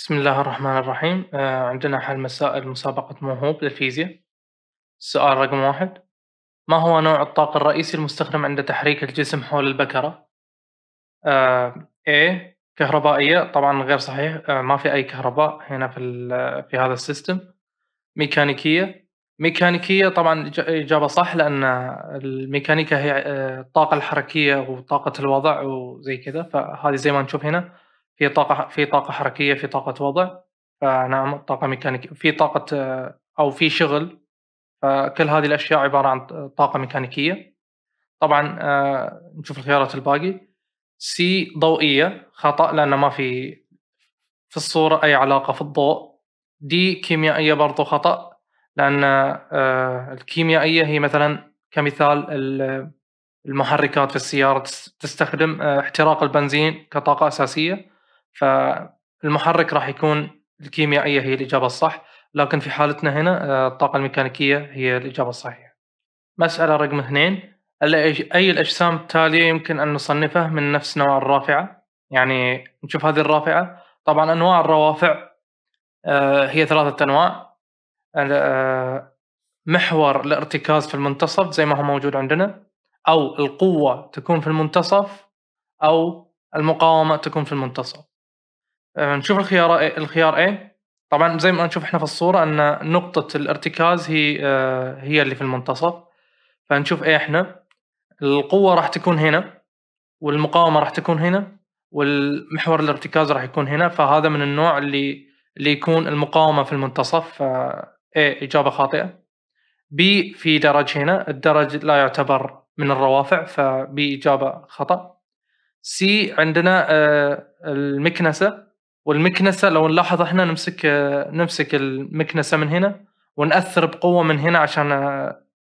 بسم الله الرحمن الرحيم آه، عندنا حل مسائل مسابقة موهوب للفيزياء السؤال رقم واحد ما هو نوع الطاقة الرئيسي المستخدم عند تحريك الجسم حول البكرة؟ آه، A كهربائية طبعا غير صحيح آه، ما في أي كهرباء هنا في في هذا السيستم ميكانيكية ميكانيكية طبعا إجابة صح لأن الميكانيكا هي آه، الطاقة الحركية وطاقة الوضع وزي كذا فهذه زي ما نشوف هنا في طاقه في طاقه حركيه في طاقه وضع فنعم طاقه ميكانيكيه في طاقه آه، او في شغل فكل هذه الاشياء عباره عن طاقه ميكانيكيه طبعا آه، نشوف الخيارات الباقي سي ضوئيه خطا لان ما في في الصوره اي علاقه في الضوء دي كيميائيه برضو خطا لان آه، الكيميائيه هي مثلا كمثال المحركات في السياره تستخدم احتراق البنزين كطاقه اساسيه فالمحرك راح يكون الكيميائيه هي الاجابه الصح لكن في حالتنا هنا آه، الطاقه الميكانيكيه هي الاجابه الصحيحه. مساله رقم اثنين اي الاجسام التاليه يمكن ان نصنفه من نفس نوع الرافعه يعني نشوف هذه الرافعه طبعا انواع الروافع آه، هي ثلاثه انواع آه، محور الارتكاز في المنتصف زي ما هو موجود عندنا او القوه تكون في المنتصف او المقاومه تكون في المنتصف آه، نشوف الخيار إيه- الخيار A إيه. طبعا زي ما نشوف احنا في الصوره ان نقطه الارتكاز هي آه، هي اللي في المنتصف فنشوف ايه احنا القوه راح تكون هنا والمقاومه راح تكون هنا والمحور الارتكاز راح يكون هنا فهذا من النوع اللي اللي يكون المقاومه في المنتصف ف A إيه، اجابه خاطئه B في درج هنا الدرج لا يعتبر من الروافع B اجابه خطا سي عندنا آه، المكنسه والمكنسه لو نلاحظ احنا نمسك نمسك المكنسه من هنا ونأثر بقوه من هنا عشان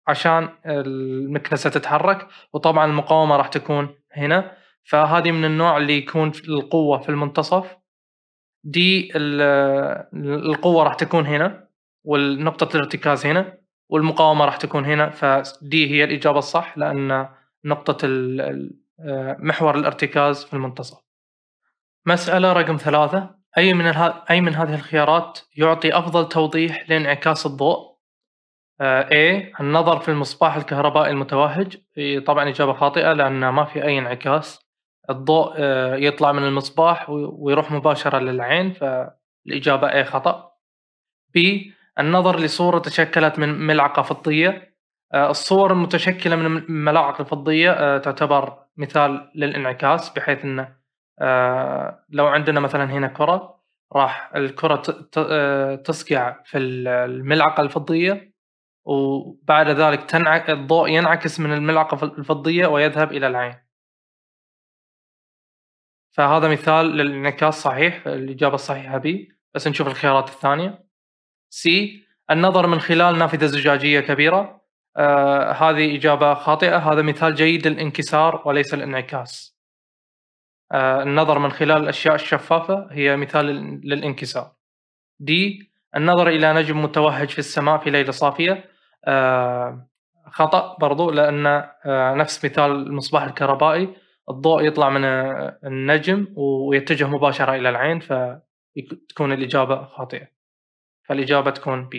عشان المكنسه تتحرك وطبعا المقاومه راح تكون هنا فهذه من النوع اللي يكون القوه في المنتصف دي القوه راح تكون هنا والنقطه الارتكاز هنا والمقاومه راح تكون هنا فدي هي الاجابه الصح لان نقطه محور الارتكاز في المنتصف مسألة رقم ثلاثة أي من اله... أي من هذه الخيارات يعطي أفضل توضيح لانعكاس الضوء؟ آه A النظر في المصباح الكهربائي المتوهج طبعا إجابة خاطئة لأن ما في أي انعكاس الضوء آه يطلع من المصباح ويروح مباشرة للعين فالإجابة A خطأ B النظر لصورة تشكلت من ملعقة فضية آه الصور المتشكلة من ملاعق الفضية آه، تعتبر مثال للانعكاس بحيث أنه آه، لو عندنا مثلا هنا كرة راح الكرة آه، تصقع في الملعقة الفضية وبعد ذلك تنعك الضوء ينعكس من الملعقة الفضية ويذهب إلى العين فهذا مثال للانعكاس صحيح الإجابة الصحيحة بي بس نشوف الخيارات الثانية سي النظر من خلال نافذة زجاجية كبيرة آه هذه إجابة خاطئة هذا مثال جيد للانكسار وليس الانعكاس آه، النظر من خلال الأشياء الشفافة هي مثال للانكسار دي النظر إلى نجم متوهج في السماء في ليلة صافية آه، خطأ برضو لأن آه، نفس مثال المصباح الكهربائي الضوء يطلع من النجم ويتجه مباشرة إلى العين فتكون الإجابة خاطئة فالإجابة تكون B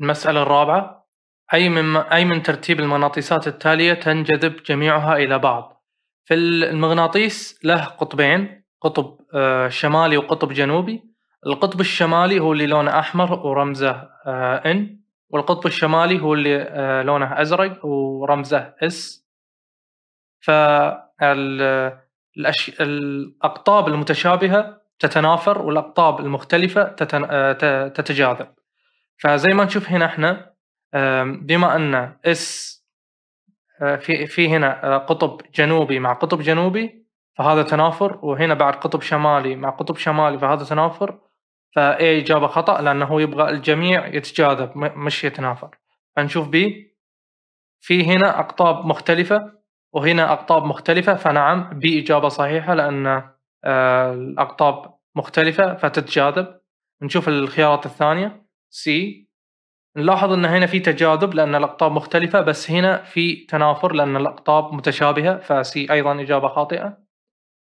المسألة الرابعة أي من, أي من ترتيب المغناطيسات التالية تنجذب جميعها إلى بعض في المغناطيس له قطبين قطب آه، شمالي وقطب جنوبي القطب الشمالي هو اللي لونه احمر ورمزه ان آه، والقطب الشمالي هو اللي آه، لونه ازرق ورمزه اس فالاقطاب المتشابهه تتنافر والاقطاب المختلفه تتجاذب فزي ما نشوف هنا احنا بما ان اس آه، في في هنا آه، قطب جنوبي مع قطب جنوبي فهذا تنافر وهنا بعد قطب شمالي مع قطب شمالي فهذا تنافر فاي اجابه خطا لانه يبغى الجميع يتجاذب مش يتنافر فنشوف بي في هنا اقطاب مختلفه وهنا اقطاب مختلفه فنعم بي اجابه صحيحه لان آه، الاقطاب مختلفه فتتجاذب نشوف الخيارات الثانيه سي نلاحظ ان هنا في تجاذب لان الاقطاب مختلفه بس هنا في تنافر لان الاقطاب متشابهه فسي ايضا اجابه خاطئه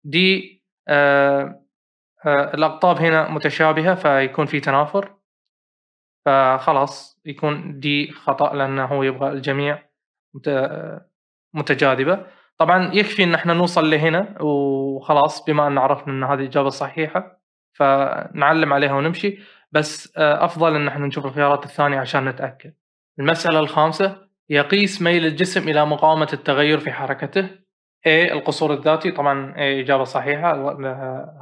دي آه،, آه الاقطاب هنا متشابهه فيكون في تنافر فخلاص يكون دي خطا لانه هو يبغى الجميع متجاذبه طبعا يكفي ان احنا نوصل لهنا وخلاص بما ان عرفنا ان هذه الاجابه الصحيحه فنعلم عليها ونمشي بس آه، افضل ان احنا نشوف الخيارات الثانيه عشان نتاكد. المساله الخامسه يقيس ميل الجسم الى مقاومه التغير في حركته. A القصور الذاتي طبعا A اجابه صحيحه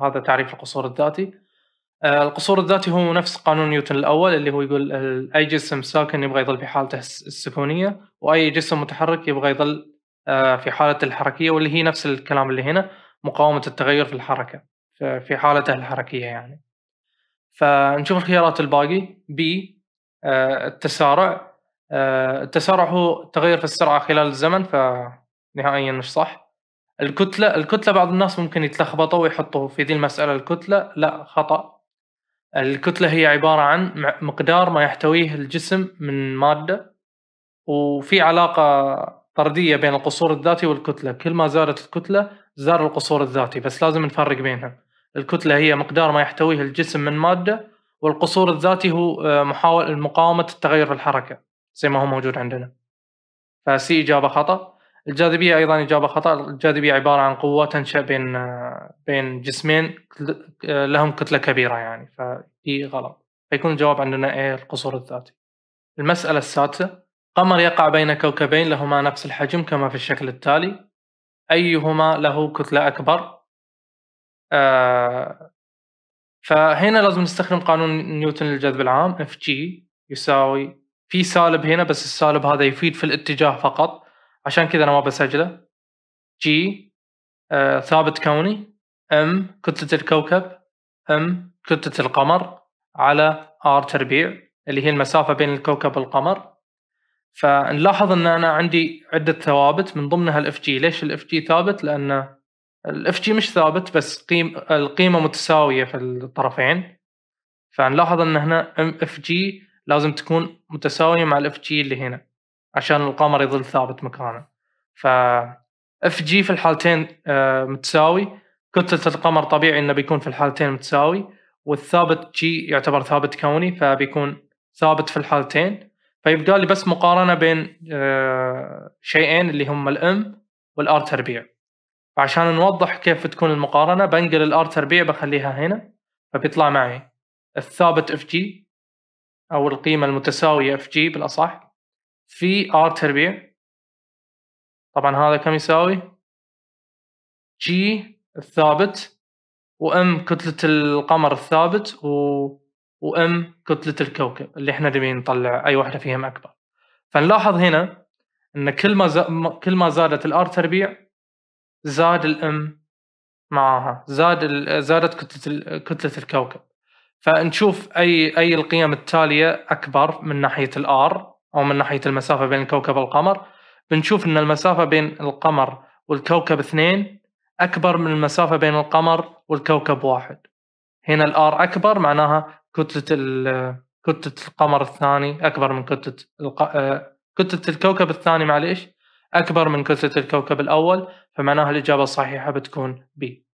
هذا تعريف القصور الذاتي. آه، القصور الذاتي هو نفس قانون نيوتن الاول اللي هو يقول اي جسم ساكن يبغى يظل في حالته السكونيه واي جسم متحرك يبغى يظل آه، في حالته الحركيه واللي هي نفس الكلام اللي هنا مقاومه التغير في الحركه في حالته الحركيه يعني. فنشوف الخيارات الباقي بي آه، التسارع آه، التسارع هو تغير في السرعه خلال الزمن فنهائيا مش صح الكتله الكتله بعض الناس ممكن يتلخبطوا ويحطوا في ذي المساله الكتله لا خطا الكتله هي عباره عن مقدار ما يحتويه الجسم من ماده وفي علاقه طرديه بين القصور الذاتي والكتله كل ما زادت الكتله زاد القصور الذاتي بس لازم نفرق بينها الكتلة هي مقدار ما يحتويه الجسم من مادة والقصور الذاتي هو آه، محاولة مقاومة التغير في الحركة زي ما هو موجود عندنا فسي إجابة خطأ الجاذبية أيضا إجابة خطأ الجاذبية عبارة عن قوة تنشأ بين آه، بين جسمين آه، لهم كتلة كبيرة يعني فهي e غلط فيكون الجواب عندنا إيه القصور الذاتي المسألة السادسة قمر يقع بين كوكبين لهما نفس الحجم كما في الشكل التالي أيهما له كتلة أكبر آه، فهنا لازم نستخدم قانون نيوتن للجذب العام اف جي يساوي في سالب هنا بس السالب هذا يفيد في الاتجاه فقط عشان كذا انا ما بسجله جي آه ثابت كوني ام كتلة الكوكب ام كتلة القمر على ار تربيع اللي هي المسافة بين الكوكب والقمر فنلاحظ ان انا عندي عدة ثوابت من ضمنها الاف جي ليش الاف جي ثابت لانه الاف جي مش ثابت بس قيم القيمه متساويه في الطرفين فنلاحظ ان هنا اف جي لازم تكون متساويه مع الاف جي اللي هنا عشان القمر يظل ثابت مكانه ف اف جي في الحالتين آه، متساوي كتله القمر طبيعي انه بيكون في الحالتين متساوي والثابت جي يعتبر ثابت كوني فبيكون ثابت في الحالتين فيبقى لي بس مقارنه بين آه، شيئين اللي هم الام والار تربيع فعشان نوضح كيف تكون المقارنة بنقل الار تربيع بخليها هنا فبيطلع معي الثابت اف جي او القيمة المتساوية اف جي بالاصح في ار تربيع طبعا هذا كم يساوي جي الثابت وام كتلة القمر الثابت و وام كتلة الكوكب اللي احنا نبي نطلع اي واحدة فيهم اكبر فنلاحظ هنا ان كل ما ز... كل ما زادت الار تربيع زاد الام معاها زاد زادت كتله كتله الكوكب فنشوف اي اي القيم التاليه اكبر من ناحيه الار او من ناحيه المسافه بين الكوكب والقمر بنشوف ان المسافه بين القمر والكوكب اثنين اكبر من المسافه بين القمر والكوكب واحد هنا الار اكبر معناها كتله كتله القمر الثاني اكبر من كتله آه، كتله الكوكب الثاني معليش اكبر من كتله الكوكب الاول فمعناها الاجابه الصحيحه بتكون بي